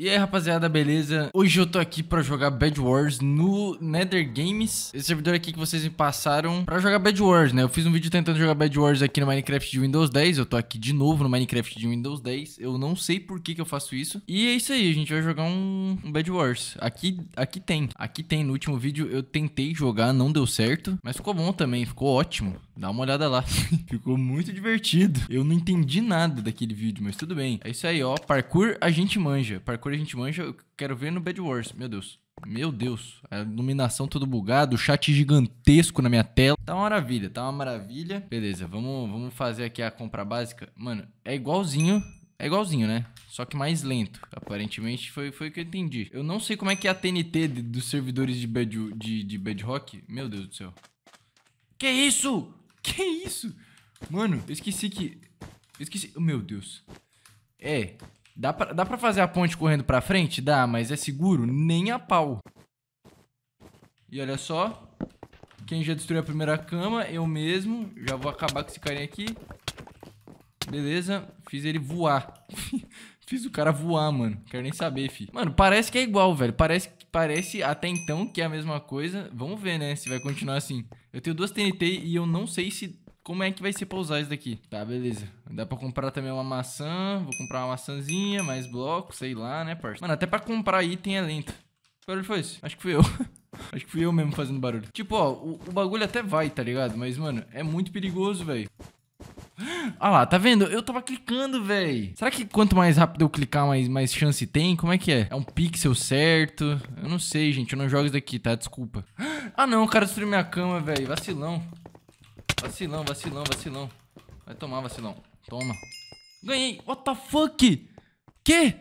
E aí, rapaziada, beleza? Hoje eu tô aqui pra jogar Bad Wars no Nether Games. Esse servidor aqui que vocês me passaram pra jogar Bad Wars, né? Eu fiz um vídeo tentando jogar Bad Wars aqui no Minecraft de Windows 10. Eu tô aqui de novo no Minecraft de Windows 10. Eu não sei por que que eu faço isso. E é isso aí, a gente vai jogar um, um Bad Wars. Aqui, aqui tem. Aqui tem. No último vídeo eu tentei jogar, não deu certo. Mas ficou bom também, ficou ótimo. Dá uma olhada lá. Ficou muito divertido. Eu não entendi nada daquele vídeo, mas tudo bem. É isso aí, ó. Parkour a gente manja. Parkour a gente manja, eu quero ver no Bad Wars. Meu Deus. Meu Deus, a iluminação todo bugado, o chat gigantesco na minha tela. Tá uma maravilha, tá uma maravilha. Beleza, vamos, vamos fazer aqui a compra básica. Mano, é igualzinho é igualzinho, né? Só que mais lento. Aparentemente foi, foi o que eu entendi. Eu não sei como é que é a TNT de, dos servidores de Bad, de, de Bedrock. Meu Deus do céu. Que isso? Que é isso? Mano, eu esqueci que... Eu esqueci... Oh, meu Deus. É, dá pra, dá pra fazer a ponte correndo pra frente? Dá, mas é seguro? Nem a pau. E olha só. Quem já destruiu a primeira cama, eu mesmo. Já vou acabar com esse carinha aqui. Beleza, fiz ele voar. fiz o cara voar, mano. Quero nem saber, fi. Mano, parece que é igual, velho. Parece parece até então que é a mesma coisa. Vamos ver, né? Se vai continuar assim. Eu tenho duas TNT e eu não sei se como é que vai ser pra usar isso daqui. Tá, beleza. Dá pra comprar também uma maçã. Vou comprar uma maçãzinha, mais bloco, sei lá, né, parça? Mano, até pra comprar item é lento. Que barulho foi esse? Acho que fui eu. Acho que fui eu mesmo fazendo barulho. Tipo, ó, o, o bagulho até vai, tá ligado? Mas, mano, é muito perigoso, velho. Ah lá, tá vendo? Eu tava clicando, velho. Será que quanto mais rápido eu clicar, mais, mais chance tem? Como é que é? É um pixel certo? Eu não sei, gente. Eu não jogo isso daqui, tá? Desculpa. Ah não, o cara destruiu minha cama, velho. Vacilão. Vacilão, vacilão, vacilão. Vai tomar, vacilão. Toma. Ganhei. What the fuck? Que?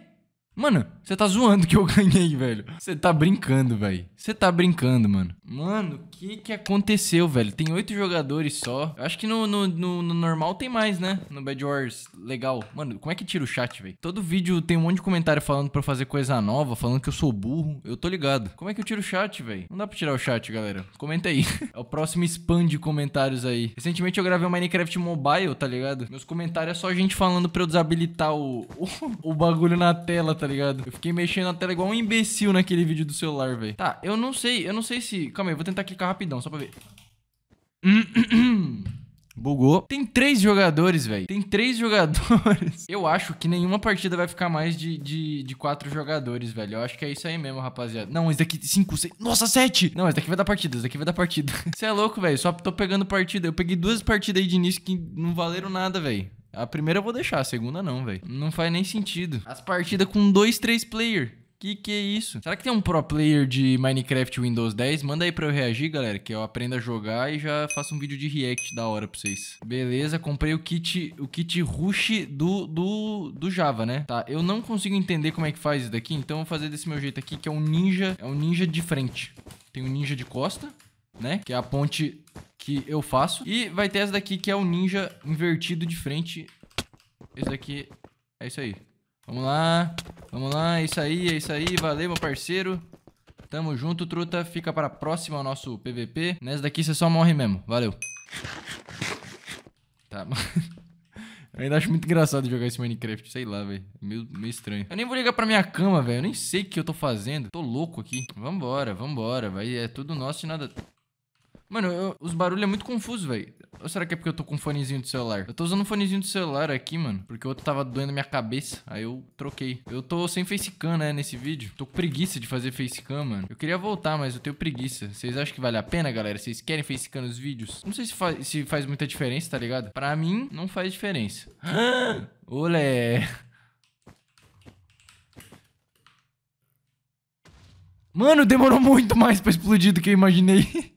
Mano, você tá zoando que eu ganhei, velho. Você tá brincando, velho. Você tá brincando, mano. Mano, o que que aconteceu, velho? Tem oito jogadores só. Eu acho que no, no, no, no, normal tem mais, né? No Bad Wars, legal. Mano, como é que tira o chat, velho? Todo vídeo tem um monte de comentário falando pra eu fazer coisa nova, falando que eu sou burro. Eu tô ligado. Como é que eu tiro o chat, velho? Não dá pra tirar o chat, galera. Comenta aí. É o próximo spam de comentários aí. Recentemente eu gravei um Minecraft Mobile, tá ligado? Meus comentários é só gente falando pra eu desabilitar o, o, o bagulho na tela, tá ligado? Eu Fiquei mexendo na tela igual um imbecil naquele vídeo do celular, velho. Tá, eu não sei, eu não sei se... Calma aí, vou tentar clicar rapidão, só pra ver. Bugou. Tem três jogadores, velho. Tem três jogadores. Eu acho que nenhuma partida vai ficar mais de, de, de quatro jogadores, velho. Eu acho que é isso aí mesmo, rapaziada. Não, esse daqui, cinco, seis... Nossa, sete! Não, esse daqui vai dar partida, esse daqui vai dar partida. Você é louco, velho. Só tô pegando partida. Eu peguei duas partidas aí de início que não valeram nada, velho. A primeira eu vou deixar, a segunda não, velho. Não faz nem sentido. As partidas com dois, três player. Que que é isso? Será que tem um pro player de Minecraft Windows 10? Manda aí pra eu reagir, galera, que eu aprenda a jogar e já faço um vídeo de react da hora pra vocês. Beleza, comprei o kit, o kit rush do, do, do Java, né? Tá, eu não consigo entender como é que faz isso daqui, então eu vou fazer desse meu jeito aqui, que é um ninja, é um ninja de frente. Tem um ninja de costa, né? Que é a ponte que eu faço. E vai ter essa daqui que é o ninja invertido de frente. Esse daqui é isso aí. Vamos lá, vamos lá, é isso aí, é isso aí, valeu meu parceiro. Tamo junto, truta, fica para a próxima o nosso PVP. Nessa daqui você só morre mesmo, valeu. Tá, mano. Eu ainda acho muito engraçado jogar esse Minecraft, sei lá, velho. Meio, meio estranho. Eu nem vou ligar pra minha cama, velho. Eu nem sei o que eu tô fazendo. Tô louco aqui. Vambora, vambora, vai. É tudo nosso e nada... Mano, eu, os barulhos é muito confuso, velho. Ou será que é porque eu tô com um fonezinho de celular? Eu tô usando um fonezinho de celular aqui, mano. Porque o outro tava doendo minha cabeça. Aí eu troquei. Eu tô sem facecam, né, nesse vídeo. Tô com preguiça de fazer facecam, mano. Eu queria voltar, mas eu tenho preguiça. Vocês acham que vale a pena, galera? Vocês querem facecam nos vídeos? Não sei se, fa se faz muita diferença, tá ligado? Pra mim, não faz diferença. Olé! Mano, demorou muito mais pra explodir do que eu imaginei.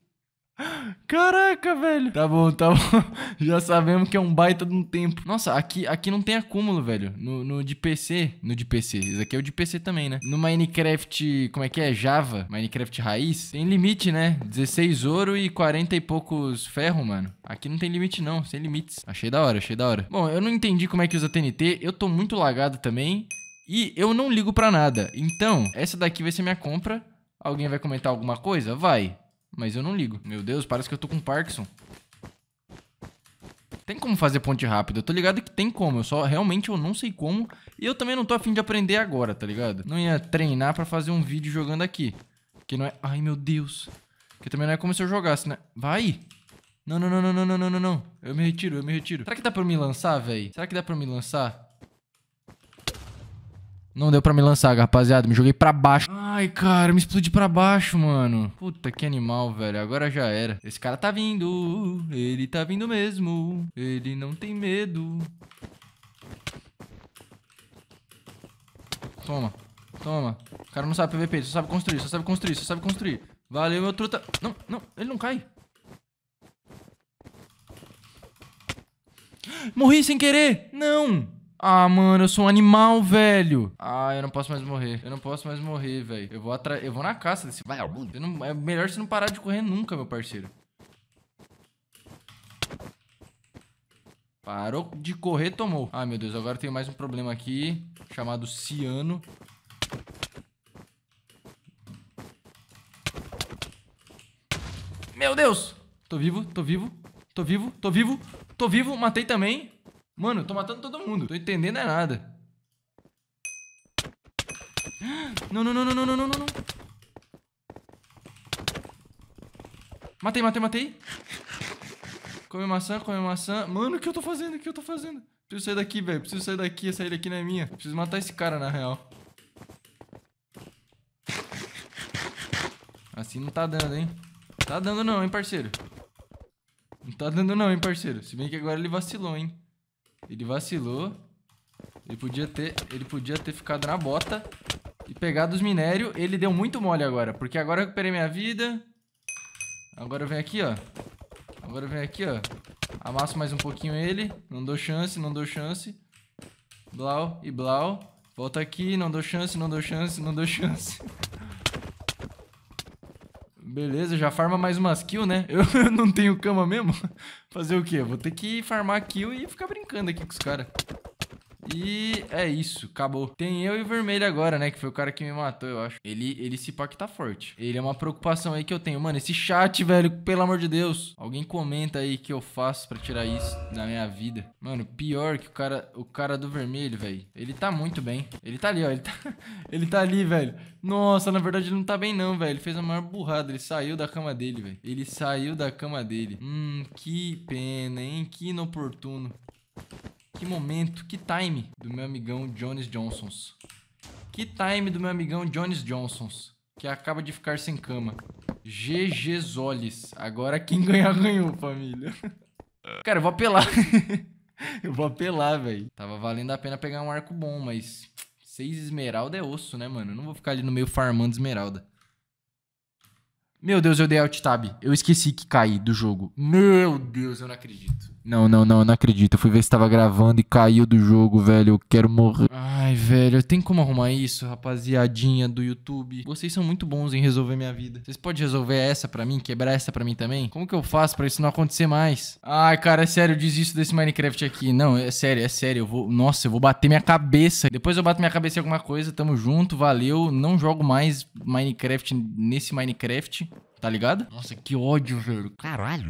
Caraca, velho. Tá bom, tá bom. Já sabemos que é um baita de um tempo. Nossa, aqui, aqui não tem acúmulo, velho. No, no de PC. No de PC. Isso aqui é o de PC também, né? No Minecraft. Como é que é? Java. Minecraft raiz. Tem limite, né? 16 ouro e 40 e poucos ferro, mano. Aqui não tem limite, não. Sem limites. Achei da hora, achei da hora. Bom, eu não entendi como é que usa TNT. Eu tô muito lagado também. E eu não ligo pra nada. Então, essa daqui vai ser minha compra. Alguém vai comentar alguma coisa? Vai. Mas eu não ligo. Meu Deus, parece que eu tô com Parkinson. Tem como fazer ponte rápida, eu tô ligado que tem como, eu só realmente eu não sei como e eu também não tô afim de aprender agora, tá ligado? Não ia treinar pra fazer um vídeo jogando aqui, que não é... Ai, meu Deus, que também não é como se eu jogasse, né? Vai! Não, não, não, não, não, não, não, não, Eu me retiro, eu me retiro. Será que dá pra me lançar, velho? Será que dá pra me lançar? Não deu pra me lançar, rapaziada. Me joguei pra baixo. Ai, cara, me explodi pra baixo, mano. Puta, que animal, velho. Agora já era. Esse cara tá vindo. Ele tá vindo mesmo. Ele não tem medo. Toma. Toma. O cara não sabe PVP. Só sabe construir. Só sabe construir. Só sabe construir. Valeu, meu truta. Não, não. Ele não cai. Morri sem querer. Não. Ah, mano, eu sou um animal, velho. Ah, eu não posso mais morrer. Eu não posso mais morrer, velho. Eu vou atrás. Eu vou na caça desse vagabundo. Não... É melhor você não parar de correr nunca, meu parceiro. Parou de correr, tomou. Ah, meu Deus, agora tem mais um problema aqui. Chamado ciano. Meu Deus! Tô vivo, tô vivo, tô vivo, tô vivo, tô vivo. Matei também. Mano, eu tô matando todo mundo. Tô entendendo é nada. Não, não, não, não, não, não, não, não. Matei, matei, matei. Come maçã, come maçã. Mano, o que eu tô fazendo? O que eu tô fazendo? Preciso sair daqui, velho. Preciso sair daqui. Essa ilha aqui não é minha. Preciso matar esse cara, na real. Assim não tá dando, hein? Tá dando não, hein, parceiro? Não tá dando não, hein, parceiro? Se bem que agora ele vacilou, hein? Ele vacilou. Ele podia ter, ele podia ter ficado na bota e pegado os minérios. Ele deu muito mole agora, porque agora eu recuperei minha vida. Agora vem aqui, ó. Agora vem aqui, ó. Amasso mais um pouquinho ele. Não dou chance, não dou chance. Blau e blau. Volta aqui, não dou chance, não dou chance, não dou chance. Beleza, já farma mais umas kills, né? Eu não tenho cama mesmo. Fazer o quê? Vou ter que farmar kill e ficar brincando aqui com os caras. E é isso, acabou. Tem eu e o vermelho agora, né? Que foi o cara que me matou, eu acho. Ele, ele se pá que tá forte. Ele é uma preocupação aí que eu tenho. Mano, esse chat, velho, pelo amor de Deus. Alguém comenta aí que eu faço pra tirar isso da minha vida. Mano, pior que o cara, o cara do vermelho, velho. Ele tá muito bem. Ele tá ali, ó. Ele tá, ele tá ali, velho. Nossa, na verdade ele não tá bem não, velho. Ele fez a maior burrada. Ele saiu da cama dele, velho. Ele saiu da cama dele. Hum, que pena, hein? Que inoportuno. Que momento, que time do meu amigão Jones Johnsons. Que time do meu amigão Jones Johnsons, que acaba de ficar sem cama. GG Zoles. Agora quem ganhar ganhou, família. Cara, eu vou apelar. eu vou apelar, velho. Tava valendo a pena pegar um arco bom, mas... Seis esmeralda é osso, né, mano? Eu não vou ficar ali no meio farmando esmeralda. Meu Deus, eu dei alt tab. Eu esqueci que caí do jogo. Meu Deus, eu não acredito. Não, não, não, não acredito. Eu fui ver se tava gravando e caiu do jogo, velho. Eu quero morrer. Ai, velho, tem como arrumar isso, rapaziadinha do YouTube? Vocês são muito bons em resolver minha vida. Vocês podem resolver essa pra mim, quebrar essa pra mim também? Como que eu faço pra isso não acontecer mais? Ai, cara, é sério, eu desisto desse Minecraft aqui. Não, é sério, é sério. Eu vou. Nossa, eu vou bater minha cabeça. Depois eu bato minha cabeça em alguma coisa. Tamo junto, valeu. Não jogo mais Minecraft nesse Minecraft. Tá ligado? Nossa, que ódio, velho. Caralho.